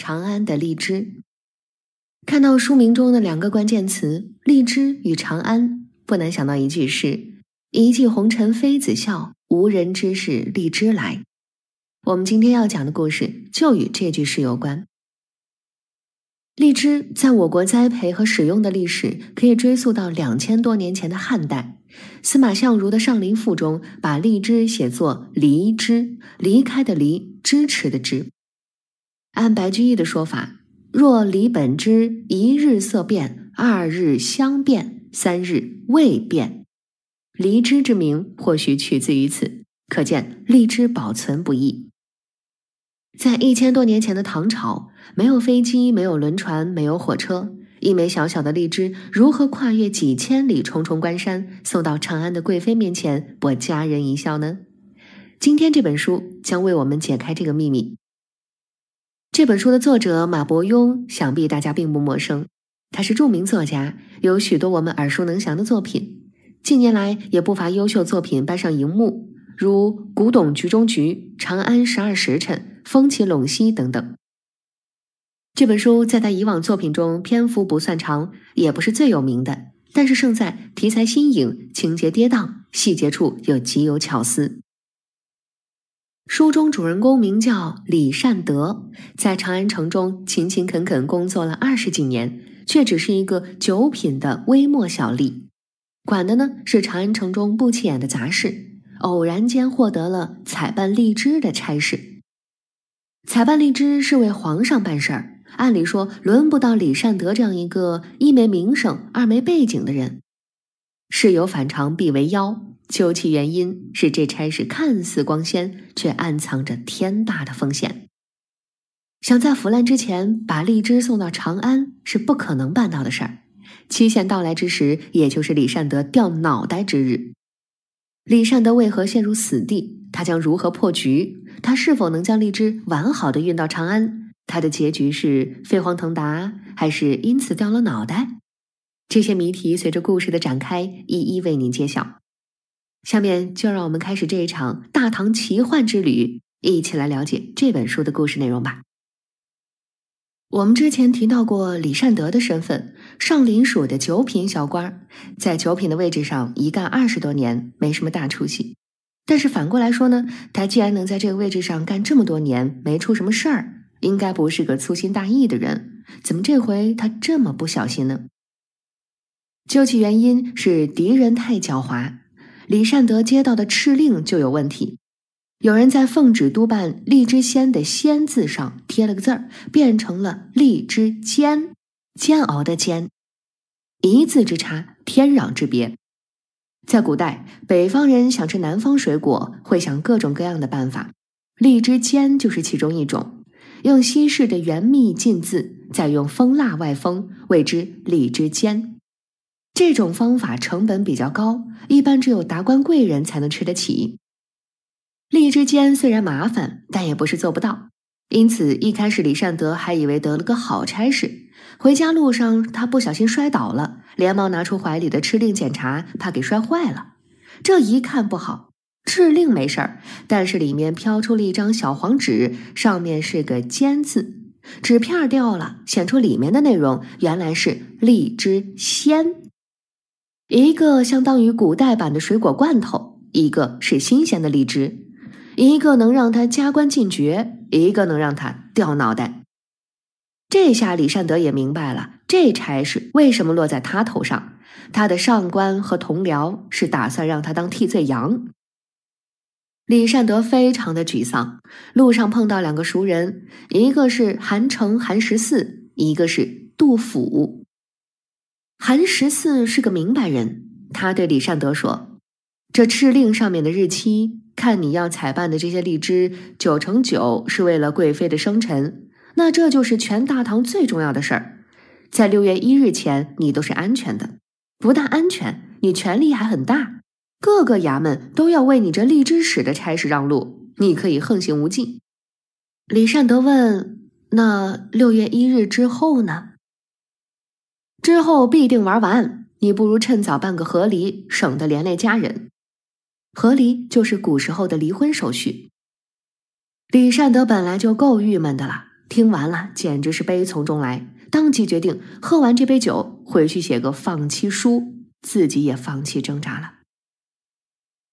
长安的荔枝，看到书名中的两个关键词“荔枝”与“长安”，不难想到一句诗：“一骑红尘妃子笑，无人知是荔枝来。”我们今天要讲的故事就与这句诗有关。荔枝在我国栽培和使用的历史可以追溯到两千多年前的汉代。司马相如的《上林赋》中把荔枝写作“离枝”，离开的“离”，支持的“支”。按白居易的说法，若离本之一日色变，二日香变，三日味变，荔枝之名或许取自于此。可见荔枝保存不易。在一千多年前的唐朝，没有飞机，没有轮船，没有火车，一枚小小的荔枝如何跨越几千里重重关山，送到长安的贵妃面前博佳人一笑呢？今天这本书将为我们解开这个秘密。这本书的作者马伯庸，想必大家并不陌生。他是著名作家，有许多我们耳熟能详的作品。近年来也不乏优秀作品搬上荧幕，如《古董局中局》《长安十二时辰》《风起陇西》等等。这本书在他以往作品中篇幅不算长，也不是最有名的，但是胜在题材新颖、情节跌宕、细节处又极有巧思。书中主人公名叫李善德，在长安城中勤勤恳恳工作了二十几年，却只是一个九品的微末小吏，管的呢是长安城中不起眼的杂事。偶然间获得了采办荔枝的差事，采办荔枝是为皇上办事儿，按理说轮不到李善德这样一个一没名声、二没背景的人。事有反常必为妖，究其原因，是这差事看似光鲜，却暗藏着天大的风险。想在腐烂之前把荔枝送到长安是不可能办到的事儿，期限到来之时，也就是李善德掉脑袋之日。李善德为何陷入死地？他将如何破局？他是否能将荔枝完好的运到长安？他的结局是飞黄腾达，还是因此掉了脑袋？这些谜题随着故事的展开一一为您揭晓。下面就让我们开始这一场大唐奇幻之旅，一起来了解这本书的故事内容吧。我们之前提到过李善德的身份，上林署的九品小官，在九品的位置上一干二十多年，没什么大出息。但是反过来说呢，他既然能在这个位置上干这么多年，没出什么事儿，应该不是个粗心大意的人。怎么这回他这么不小心呢？究其原因，是敌人太狡猾。李善德接到的敕令就有问题，有人在奉旨督办荔枝仙的“仙”字上贴了个字儿，变成了“荔枝煎”，煎熬的“煎”。一字之差，天壤之别。在古代，北方人想吃南方水果，会想各种各样的办法。荔枝煎就是其中一种，用西式的原蜜浸渍，再用蜂蜡外封，谓之荔枝煎。这种方法成本比较高，一般只有达官贵人才能吃得起。荔枝煎虽然麻烦，但也不是做不到。因此，一开始李善德还以为得了个好差事。回家路上，他不小心摔倒了，连忙拿出怀里的敕令检查，怕给摔坏了。这一看不好，敕令没事儿，但是里面飘出了一张小黄纸，上面是个“煎”字。纸片掉了，显出里面的内容，原来是荔枝鲜”。一个相当于古代版的水果罐头，一个是新鲜的荔枝，一个能让他加官进爵，一个能让他掉脑袋。这下李善德也明白了，这差事为什么落在他头上。他的上官和同僚是打算让他当替罪羊。李善德非常的沮丧。路上碰到两个熟人，一个是韩城韩十四，一个是杜甫。韩十四是个明白人，他对李善德说：“这敕令上面的日期，看你要采办的这些荔枝九成九是为了贵妃的生辰，那这就是全大唐最重要的事儿。在六月一日前，你都是安全的，不但安全，你权力还很大，各个衙门都要为你这荔枝使的差事让路，你可以横行无忌。”李善德问：“那六月一日之后呢？”之后必定玩完，你不如趁早办个和离，省得连累家人。和离就是古时候的离婚手续。李善德本来就够郁闷的了，听完了简直是悲从中来，当即决定喝完这杯酒回去写个放弃书，自己也放弃挣扎了。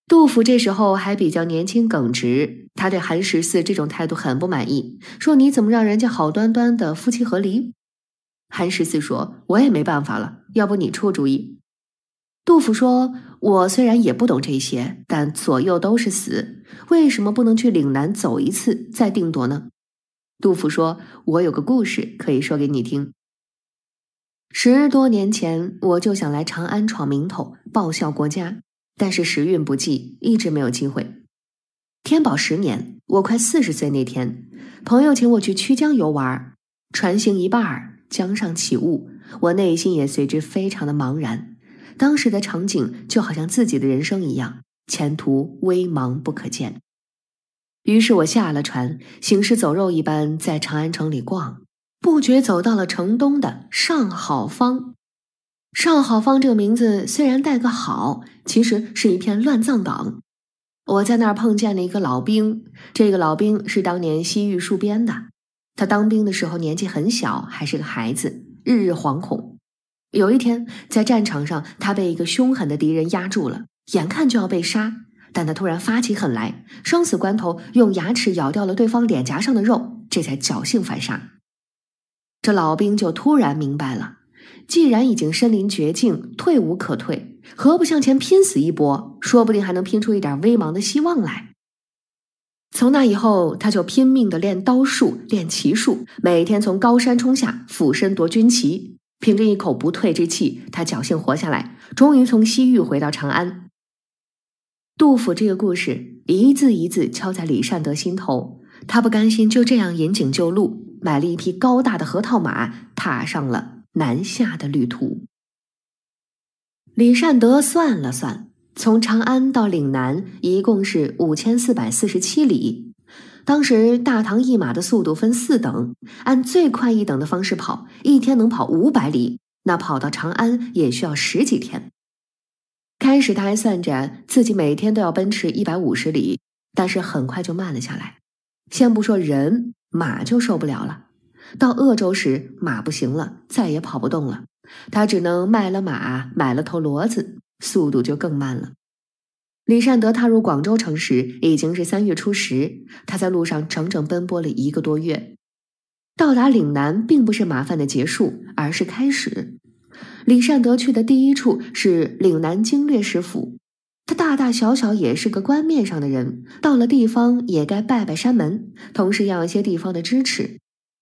杜甫这时候还比较年轻耿直，他对韩十四这种态度很不满意，说你怎么让人家好端端的夫妻和离？韩十四说：“我也没办法了，要不你出主意。”杜甫说：“我虽然也不懂这些，但左右都是死，为什么不能去岭南走一次再定夺呢？”杜甫说：“我有个故事可以说给你听。十多年前，我就想来长安闯名头，报效国家，但是时运不济，一直没有机会。天宝十年，我快四十岁那天，朋友请我去曲江游玩，船行一半儿。”江上起雾，我内心也随之非常的茫然。当时的场景就好像自己的人生一样，前途微茫不可见。于是我下了船，行尸走肉一般在长安城里逛，不觉走到了城东的上好坊。上好坊这个名字虽然带个“好”，其实是一片乱葬岗。我在那儿碰见了一个老兵，这个老兵是当年西域戍边的。他当兵的时候年纪很小，还是个孩子，日日惶恐。有一天在战场上，他被一个凶狠的敌人压住了，眼看就要被杀，但他突然发起狠来，生死关头用牙齿咬掉了对方脸颊上的肉，这才侥幸反杀。这老兵就突然明白了，既然已经身临绝境，退无可退，何不向前拼死一搏？说不定还能拼出一点微茫的希望来。从那以后，他就拼命的练刀术、练骑术，每天从高山冲下，俯身夺军旗。凭着一口不退之气，他侥幸活下来，终于从西域回到长安。杜甫这个故事，一字一字敲在李善德心头。他不甘心就这样引颈就戮，买了一匹高大的核桃马，踏上了南下的旅途。李善德算了算。从长安到岭南一共是五千四百四十七里，当时大唐一马的速度分四等，按最快一等的方式跑，一天能跑五百里，那跑到长安也需要十几天。开始他还算着自己每天都要奔驰一百五十里，但是很快就慢了下来。先不说人，马就受不了了。到鄂州时，马不行了，再也跑不动了，他只能卖了马，买了头骡子。速度就更慢了。李善德踏入广州城时已经是三月初十，他在路上整整奔波了一个多月。到达岭南并不是麻烦的结束，而是开始。李善德去的第一处是岭南经略使府，他大大小小也是个官面上的人，到了地方也该拜拜山门，同时要一些地方的支持。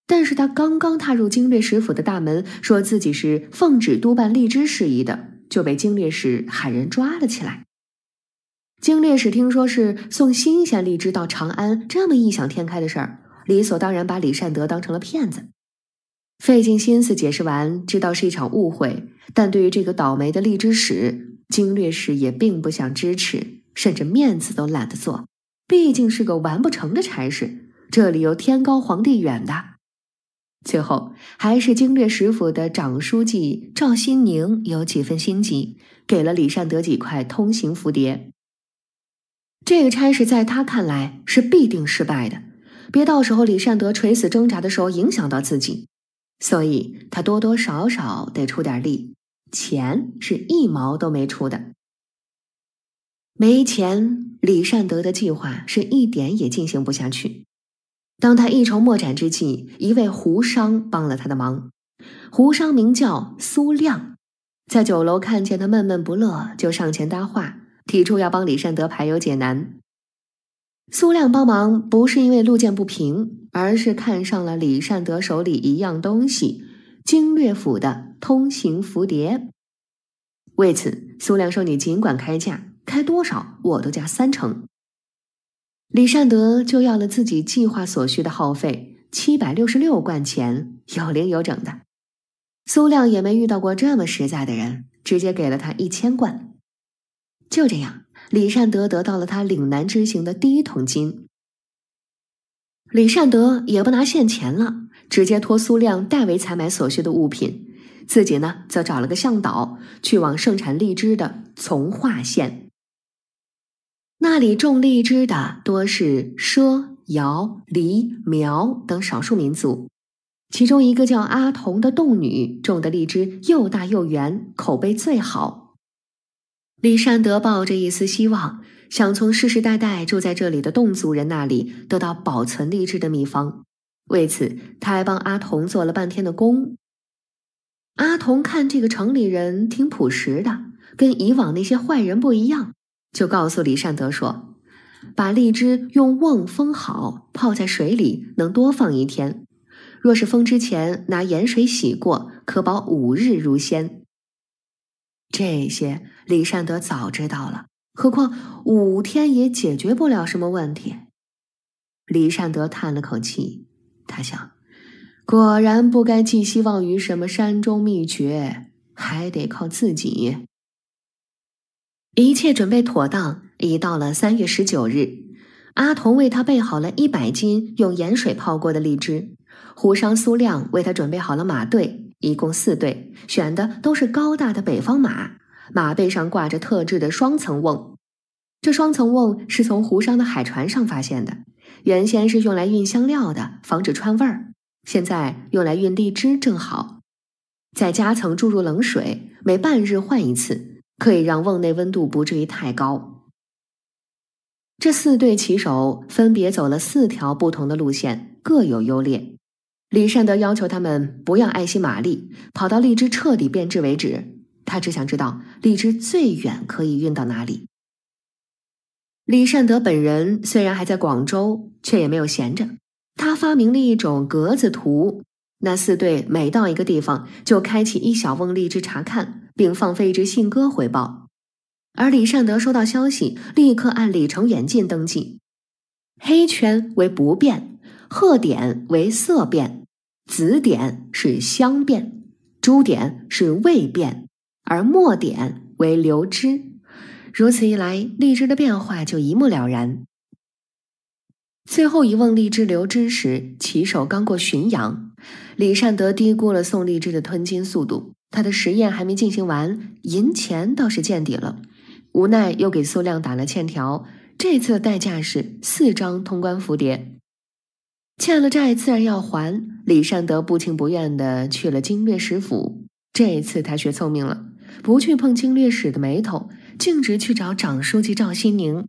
但是他刚刚踏入经略使府的大门，说自己是奉旨督办荔枝事宜的。就被经略使喊人抓了起来。经略使听说是送新鲜荔枝到长安，这么异想天开的事儿，理所当然把李善德当成了骗子，费尽心思解释完，知道是一场误会，但对于这个倒霉的荔枝使，经略使也并不想支持，甚至面子都懒得做，毕竟是个完不成的差事，这里有天高皇帝远的。最后，还是经略使府的长书记赵新宁有几分心急，给了李善德几块通行符牒。这个差事在他看来是必定失败的，别到时候李善德垂死挣扎的时候影响到自己，所以他多多少少得出点力。钱是一毛都没出的，没钱，李善德的计划是一点也进行不下去。当他一筹莫展之际，一位胡商帮了他的忙。胡商名叫苏亮，在酒楼看见他闷闷不乐，就上前搭话，提出要帮李善德排忧解难。苏亮帮忙不是因为路见不平，而是看上了李善德手里一样东西——经略府的通行符牒。为此，苏亮说：“你尽管开价，开多少我都加三成。”李善德就要了自己计划所需的耗费七百六十六贯钱，有零有整的。苏亮也没遇到过这么实在的人，直接给了他一千贯。就这样，李善德得到了他岭南之行的第一桶金。李善德也不拿现钱了，直接托苏亮代为采买所需的物品，自己呢则找了个向导，去往盛产荔枝的从化县。那里种荔枝的多是畲、瑶、黎、苗等少数民族，其中一个叫阿童的侗女种的荔枝又大又圆，口碑最好。李善德抱着一丝希望，想从世世代代住在这里的侗族人那里得到保存荔枝的秘方，为此他还帮阿童做了半天的工。阿童看这个城里人挺朴实的，跟以往那些坏人不一样。就告诉李善德说：“把荔枝用瓮封好，泡在水里能多放一天；若是封之前拿盐水洗过，可保五日如鲜。”这些李善德早知道了，何况五天也解决不了什么问题。李善德叹了口气，他想：“果然不该寄希望于什么山中秘诀，还得靠自己。”一切准备妥当，已到了三月十九日。阿童为他备好了一百斤用盐水泡过的荔枝，湖商苏亮为他准备好了马队，一共四队，选的都是高大的北方马，马背上挂着特制的双层瓮。这双层瓮是从湖商的海船上发现的，原先是用来运香料的，防止串味儿，现在用来运荔枝正好。在夹层注入冷水，每半日换一次。可以让瓮内温度不至于太高。这四对骑手分别走了四条不同的路线，各有优劣。李善德要求他们不要爱惜马力，跑到荔枝彻底变质为止。他只想知道荔枝最远可以运到哪里。李善德本人虽然还在广州，却也没有闲着。他发明了一种格子图，那四队每到一个地方就开启一小瓮荔枝查看。并放飞一只信鸽回报，而李善德收到消息，立刻按里程远近登记。黑圈为不变，褐点为色变，紫点是香变，朱点是味变，而墨点为流汁。如此一来，荔枝的变化就一目了然。最后一问荔枝流汁时，骑手刚过浔阳，李善德低估了送荔枝的吞金速度。他的实验还没进行完，银钱倒是见底了。无奈又给苏亮打了欠条，这次的代价是四张通关符蝶。欠了债自然要还，李善德不情不愿的去了经略使府。这次他学聪明了，不去碰经略使的眉头，径直去找长书记赵新宁。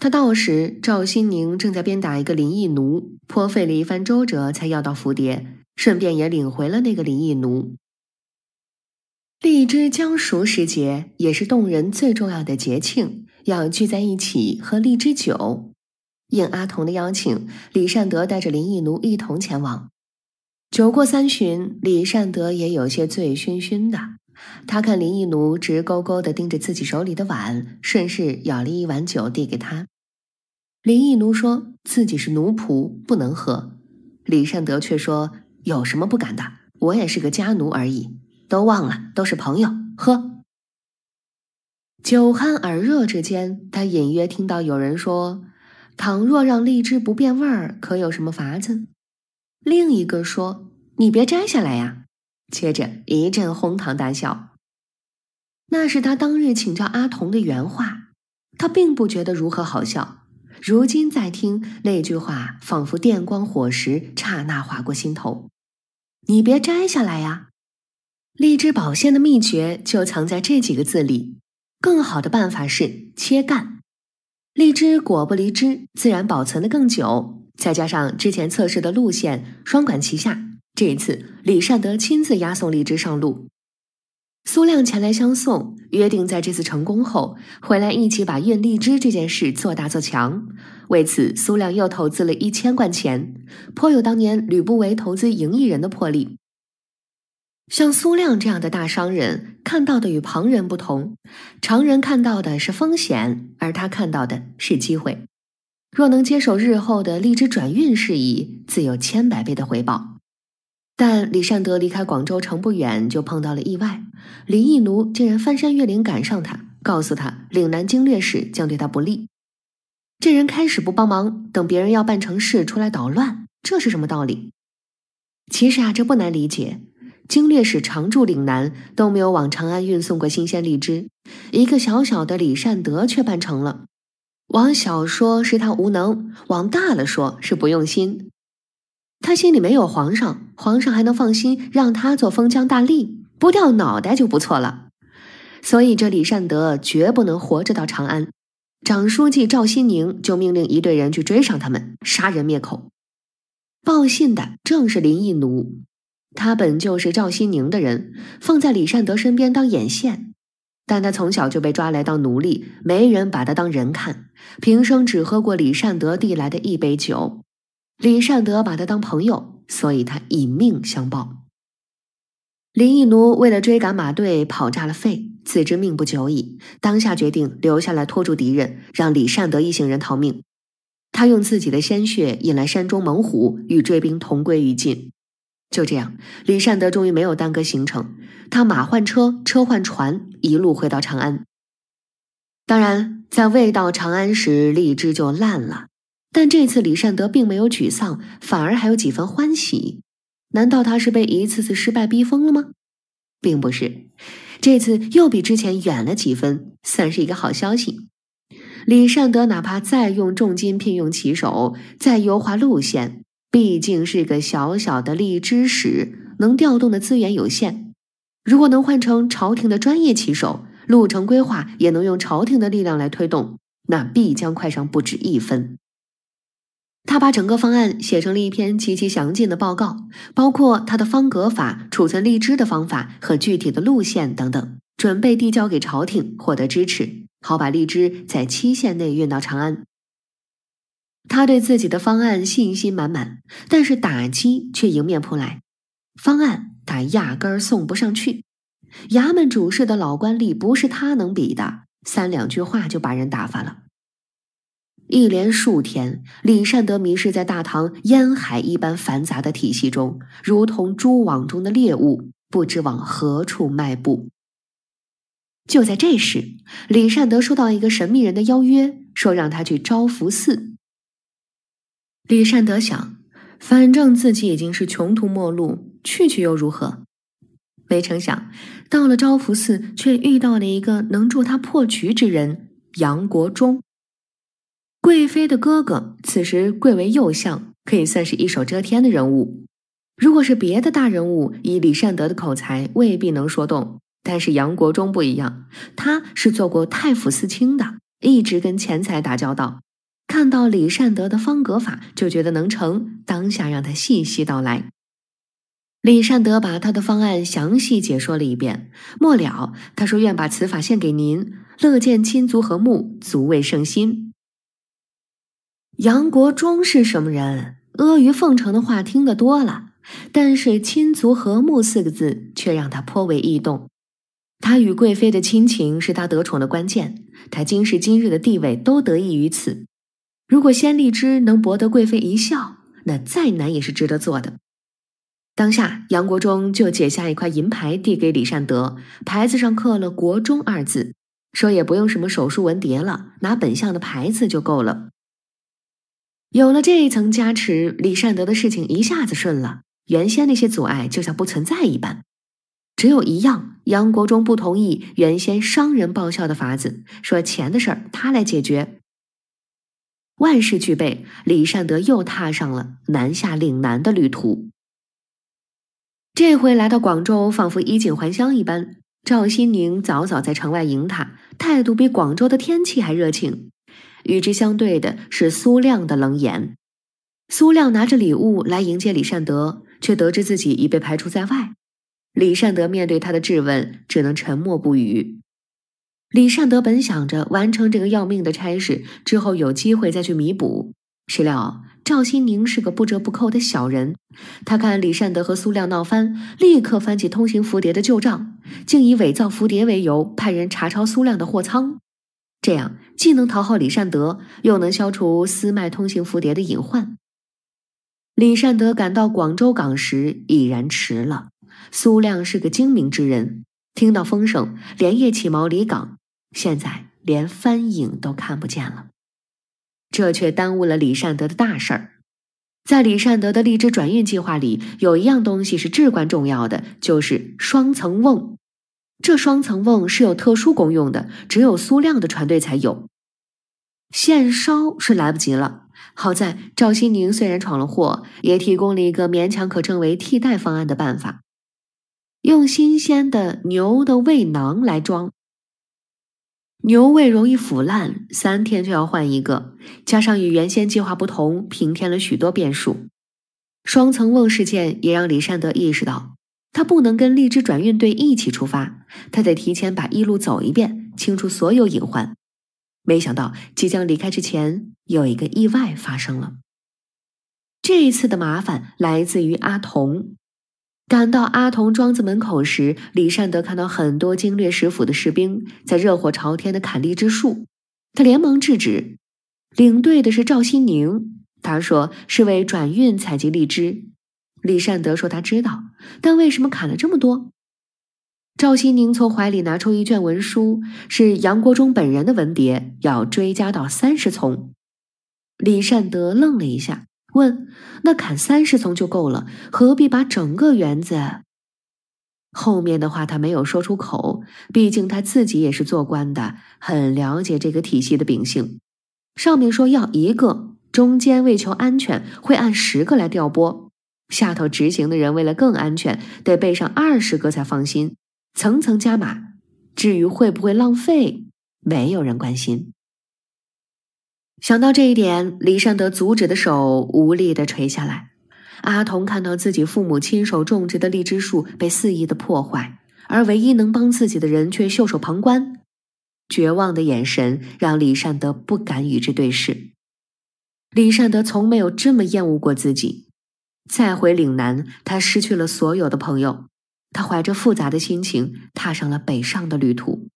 他到时，赵新宁正在鞭打一个林役奴，颇费了一番周折才要到符蝶，顺便也领回了那个林役奴。荔枝将熟时节，也是动人最重要的节庆，要聚在一起喝荔枝酒。应阿童的邀请，李善德带着林忆奴一同前往。酒过三巡，李善德也有些醉醺醺的。他看林忆奴直勾勾的盯着自己手里的碗，顺势舀了一碗酒递给他。林忆奴说自己是奴仆，不能喝。李善德却说：“有什么不敢的？我也是个家奴而已。”都忘了，都是朋友喝。酒酣耳热之间，他隐约听到有人说：“倘若让荔枝不变味儿，可有什么法子？”另一个说：“你别摘下来呀。”接着一阵哄堂大笑。那是他当日请教阿童的原话，他并不觉得如何好笑。如今再听那句话，仿佛电光火石，刹那划过心头：“你别摘下来呀。”荔枝保鲜的秘诀就藏在这几个字里。更好的办法是切干，荔枝果不离枝，自然保存的更久。再加上之前测试的路线，双管齐下。这一次，李善德亲自押送荔枝上路，苏亮前来相送，约定在这次成功后回来一起把运荔枝这件事做大做强。为此，苏亮又投资了一千贯钱，颇有当年吕不韦投资赢艺人的魄力。像苏亮这样的大商人，看到的与旁人不同。常人看到的是风险，而他看到的是机会。若能接手日后的荔枝转运事宜，自有千百倍的回报。但李善德离开广州城不远，就碰到了意外。林毅奴竟然翻山越岭赶上他，告诉他岭南经略使将对他不利。这人开始不帮忙，等别人要办成事出来捣乱，这是什么道理？其实啊，这不难理解。经略使常驻岭南，都没有往长安运送过新鲜荔枝。一个小小的李善德却办成了。往小说是他无能，往大了说是不用心。他心里没有皇上，皇上还能放心让他做封疆大吏，不掉脑袋就不错了。所以这李善德绝不能活着到长安。长书记赵新宁就命令一队人去追上他们，杀人灭口。报信的正是林毅奴。他本就是赵希宁的人，放在李善德身边当眼线，但他从小就被抓来当奴隶，没人把他当人看，平生只喝过李善德递来的一杯酒。李善德把他当朋友，所以他以命相报。林毅奴为了追赶马队，跑炸了肺，自知命不久矣，当下决定留下来拖住敌人，让李善德一行人逃命。他用自己的鲜血引来山中猛虎，与追兵同归于尽。就这样，李善德终于没有耽搁行程，他马换车，车换船，一路回到长安。当然，在未到长安时，荔枝就烂了。但这次李善德并没有沮丧，反而还有几分欢喜。难道他是被一次次失败逼疯了吗？并不是，这次又比之前远了几分，算是一个好消息。李善德哪怕再用重金聘用骑手，再优化路线。毕竟是个小小的荔枝使，能调动的资源有限。如果能换成朝廷的专业棋手，路程规划也能用朝廷的力量来推动，那必将快上不止一分。他把整个方案写成了一篇极其详尽的报告，包括他的方格法储存荔枝的方法和具体的路线等等，准备递交给朝廷获得支持，好把荔枝在期限内运到长安。他对自己的方案信心满满，但是打击却迎面扑来。方案他压根儿送不上去，衙门主事的老官吏不是他能比的，三两句话就把人打发了。一连数天，李善德迷失在大唐烟海一般繁杂的体系中，如同蛛网中的猎物，不知往何处迈步。就在这时，李善德收到一个神秘人的邀约，说让他去招福寺。李善德想，反正自己已经是穷途末路，去去又如何？没成想，到了昭福寺，却遇到了一个能助他破局之人——杨国忠，贵妃的哥哥。此时贵为右相，可以算是一手遮天的人物。如果是别的大人物，以李善德的口才，未必能说动；但是杨国忠不一样，他是做过太府寺卿的，一直跟钱财打交道。看到李善德的方格法，就觉得能成，当下让他细细道来。李善德把他的方案详细解说了一遍，末了他说：“愿把此法献给您，乐见亲族和睦，足为圣心。”杨国忠是什么人？阿谀奉承的话听得多了，但是“亲族和睦”四个字却让他颇为异动。他与贵妃的亲情是他得宠的关键，他今时今日的地位都得益于此。如果先荔枝能博得贵妃一笑，那再难也是值得做的。当下，杨国忠就解下一块银牌递给李善德，牌子上刻了“国忠”二字，说也不用什么手术文牒了，拿本相的牌子就够了。有了这一层加持，李善德的事情一下子顺了，原先那些阻碍就像不存在一般。只有一样，杨国忠不同意原先商人报效的法子，说钱的事儿他来解决。万事俱备，李善德又踏上了南下岭南的旅途。这回来到广州，仿佛衣锦还乡一般。赵新宁早早在城外迎他，态度比广州的天气还热情。与之相对的是苏亮的冷眼。苏亮拿着礼物来迎接李善德，却得知自己已被排除在外。李善德面对他的质问，只能沉默不语。李善德本想着完成这个要命的差事之后，有机会再去弥补。谁料赵新宁是个不折不扣的小人，他看李善德和苏亮闹翻，立刻翻起通行符蝶的旧账，竟以伪造符蝶为由，派人查抄苏亮的货仓。这样既能讨好李善德，又能消除私卖通行符蝶的隐患。李善德赶到广州港时已然迟了。苏亮是个精明之人。听到风声，连夜起锚离港，现在连帆影都看不见了。这却耽误了李善德的大事儿。在李善德的荔枝转运计划里，有一样东西是至关重要的，就是双层瓮。这双层瓮是有特殊功用的，只有苏亮的船队才有。现烧是来不及了，好在赵新宁虽然闯了祸，也提供了一个勉强可称为替代方案的办法。用新鲜的牛的胃囊来装。牛胃容易腐烂，三天就要换一个。加上与原先计划不同，平添了许多变数。双层瓮事件也让李善德意识到，他不能跟荔枝转运队一起出发，他得提前把一路走一遍，清除所有隐患。没想到即将离开之前，有一个意外发生了。这一次的麻烦来自于阿童。赶到阿童庄子门口时，李善德看到很多经略使府的士兵在热火朝天的砍荔枝树，他连忙制止。领队的是赵新宁，他说是为转运采集荔枝。李善德说他知道，但为什么砍了这么多？赵新宁从怀里拿出一卷文书，是杨国忠本人的文牒，要追加到三十从。李善德愣了一下。问，那砍三十丛就够了，何必把整个园子？后面的话他没有说出口，毕竟他自己也是做官的，很了解这个体系的秉性。上面说要一个，中间为求安全会按十个来调拨，下头执行的人为了更安全得备上二十个才放心，层层加码。至于会不会浪费，没有人关心。想到这一点，李善德阻止的手无力的垂下来。阿童看到自己父母亲手种植的荔枝树被肆意的破坏，而唯一能帮自己的人却袖手旁观，绝望的眼神让李善德不敢与之对视。李善德从没有这么厌恶过自己。再回岭南，他失去了所有的朋友。他怀着复杂的心情踏上了北上的旅途。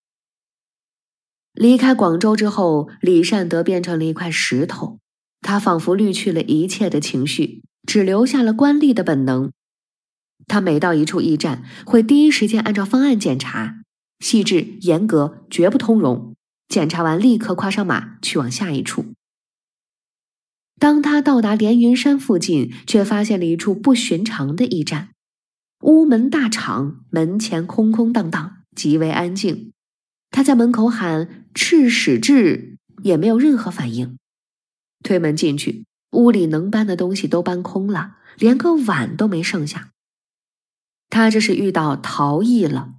离开广州之后，李善德变成了一块石头。他仿佛滤去了一切的情绪，只留下了官吏的本能。他每到一处驿站，会第一时间按照方案检查，细致严格，绝不通融。检查完，立刻跨上马去往下一处。当他到达连云山附近，却发现了一处不寻常的驿站。屋门大敞，门前空空荡荡，极为安静。他在门口喊“赤史志”，也没有任何反应。推门进去，屋里能搬的东西都搬空了，连个碗都没剩下。他这是遇到逃逸了。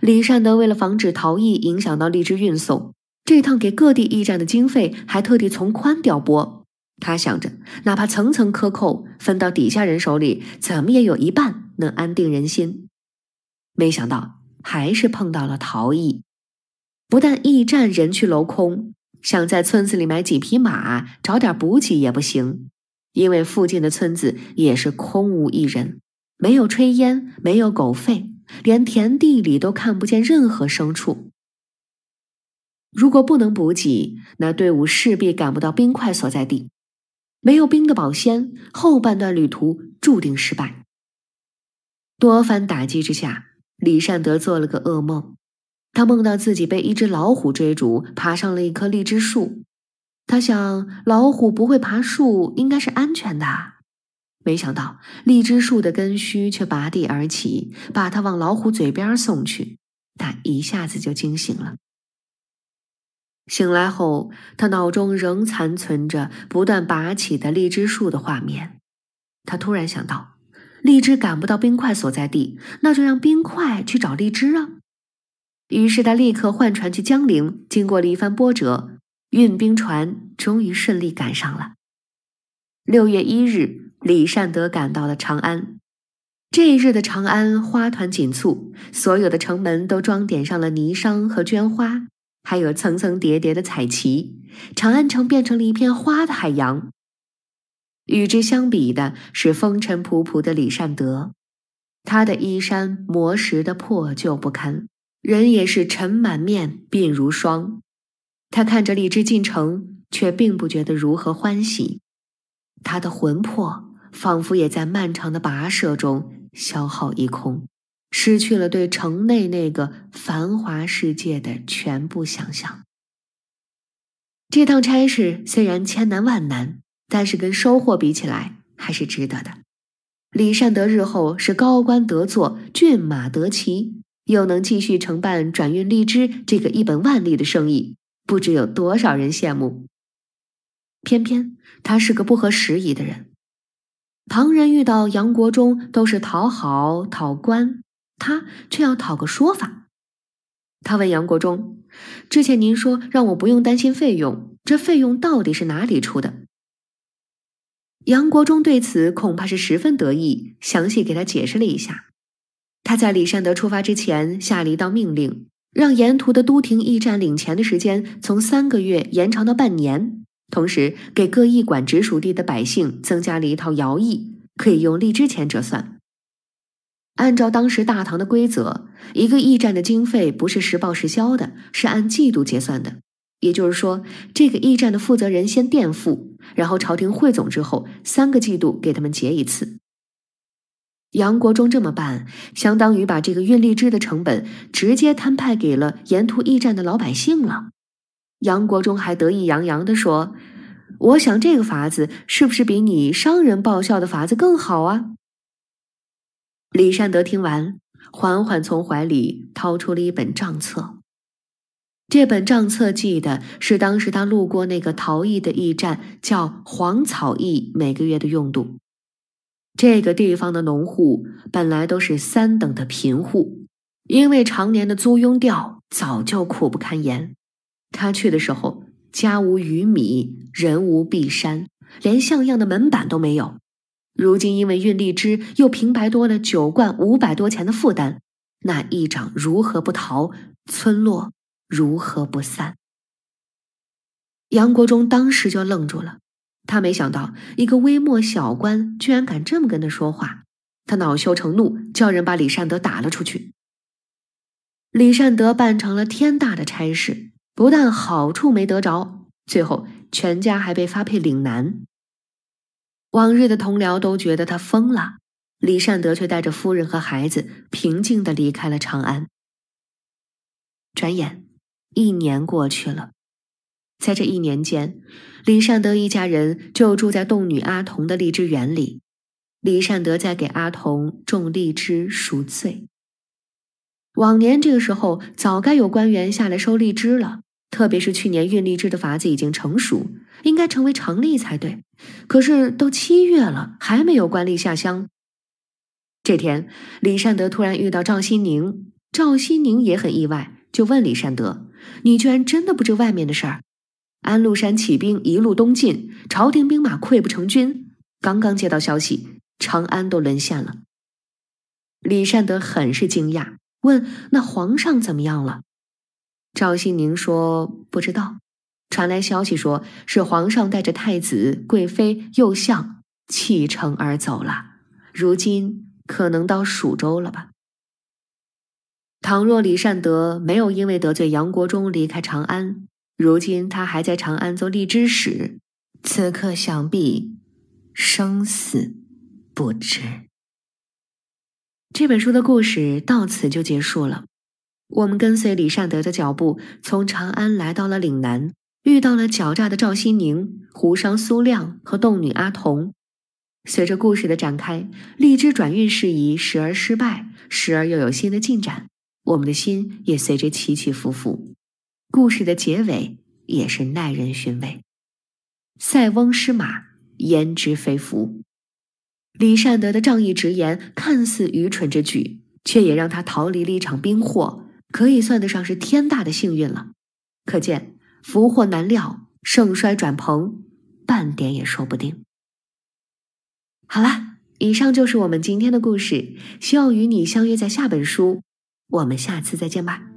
李善德为了防止逃逸影响到荔枝运送，这趟给各地驿站的经费还特地从宽调拨。他想着，哪怕层层克扣，分到底下人手里，怎么也有一半能安定人心。没想到，还是碰到了逃逸。不但驿站人去楼空，想在村子里买几匹马、找点补给也不行，因为附近的村子也是空无一人，没有炊烟，没有狗吠，连田地里都看不见任何牲畜。如果不能补给，那队伍势必赶不到冰块所在地，没有冰的保鲜，后半段旅途注定失败。多番打击之下，李善德做了个噩梦。他梦到自己被一只老虎追逐，爬上了一棵荔枝树。他想，老虎不会爬树，应该是安全的。没想到，荔枝树的根须却拔地而起，把他往老虎嘴边送去。他一下子就惊醒了。醒来后，他脑中仍残存着不断拔起的荔枝树的画面。他突然想到，荔枝赶不到冰块所在地，那就让冰块去找荔枝啊。于是他立刻换船去江陵，经过了一番波折，运兵船终于顺利赶上了。六月一日，李善德赶到了长安。这一日的长安花团锦簇，所有的城门都装点上了霓裳和绢花，还有层层叠叠的彩旗，长安城变成了一片花的海洋。与之相比的是风尘仆仆的李善德，他的衣衫磨蚀的破旧不堪。人也是尘满面，鬓如霜。他看着李治进城，却并不觉得如何欢喜。他的魂魄仿佛也在漫长的跋涉中消耗一空，失去了对城内那个繁华世界的全部想象。这趟差事虽然千难万难，但是跟收获比起来，还是值得的。李善德日后是高官得坐，骏马得骑。又能继续承办转运荔枝这个一本万利的生意，不知有多少人羡慕。偏偏他是个不合时宜的人，旁人遇到杨国忠都是讨好讨官，他却要讨个说法。他问杨国忠：“之前您说让我不用担心费用，这费用到底是哪里出的？”杨国忠对此恐怕是十分得意，详细给他解释了一下。他在李善德出发之前下了一道命令，让沿途的都亭驿站领钱的时间从三个月延长到半年，同时给各驿馆直属地的百姓增加了一套徭役，可以用荔枝钱折算。按照当时大唐的规则，一个驿站的经费不是实报实销的，是按季度结算的。也就是说，这个驿站的负责人先垫付，然后朝廷汇总之后，三个季度给他们结一次。杨国忠这么办，相当于把这个运荔枝的成本直接摊派给了沿途驿站的老百姓了。杨国忠还得意洋洋地说：“我想这个法子是不是比你商人报效的法子更好啊？”李善德听完，缓缓从怀里掏出了一本账册。这本账册记的是当时他路过那个逃逸的驿站，叫黄草驿，每个月的用度。这个地方的农户本来都是三等的贫户，因为常年的租庸调早就苦不堪言。他去的时候，家无余米，人无蔽山，连像样的门板都没有。如今因为运荔枝，又平白多了九贯五百多钱的负担，那一掌如何不逃？村落如何不散？杨国忠当时就愣住了。他没想到，一个微末小官居然敢这么跟他说话，他恼羞成怒，叫人把李善德打了出去。李善德办成了天大的差事，不但好处没得着，最后全家还被发配岭南。往日的同僚都觉得他疯了，李善德却带着夫人和孩子平静的离开了长安。转眼一年过去了，在这一年间。李善德一家人就住在洞女阿童的荔枝园里。李善德在给阿童种荔枝赎罪。往年这个时候早该有官员下来收荔枝了，特别是去年运荔枝的法子已经成熟，应该成为常例才对。可是都七月了，还没有官吏下乡。这天，李善德突然遇到赵新宁，赵新宁也很意外，就问李善德：“你居然真的不知外面的事儿？”安禄山起兵，一路东进，朝廷兵马溃不成军。刚刚接到消息，长安都沦陷了。李善德很是惊讶，问：“那皇上怎么样了？”赵新宁说：“不知道。”传来消息说，是皇上带着太子、贵妃、右相弃城而走了，如今可能到蜀州了吧？倘若李善德没有因为得罪杨国忠离开长安，如今他还在长安做荔枝使，此刻想必生死不知。这本书的故事到此就结束了。我们跟随李善德的脚步，从长安来到了岭南，遇到了狡诈的赵新宁、胡商苏亮和洞女阿童。随着故事的展开，荔枝转运事宜时而失败，时而又有新的进展，我们的心也随着起起伏伏。故事的结尾也是耐人寻味，塞翁失马焉知非福。李善德的仗义直言看似愚蠢之举，却也让他逃离了一场兵祸，可以算得上是天大的幸运了。可见福祸难料，盛衰转蓬，半点也说不定。好了，以上就是我们今天的故事，希望与你相约在下本书，我们下次再见吧。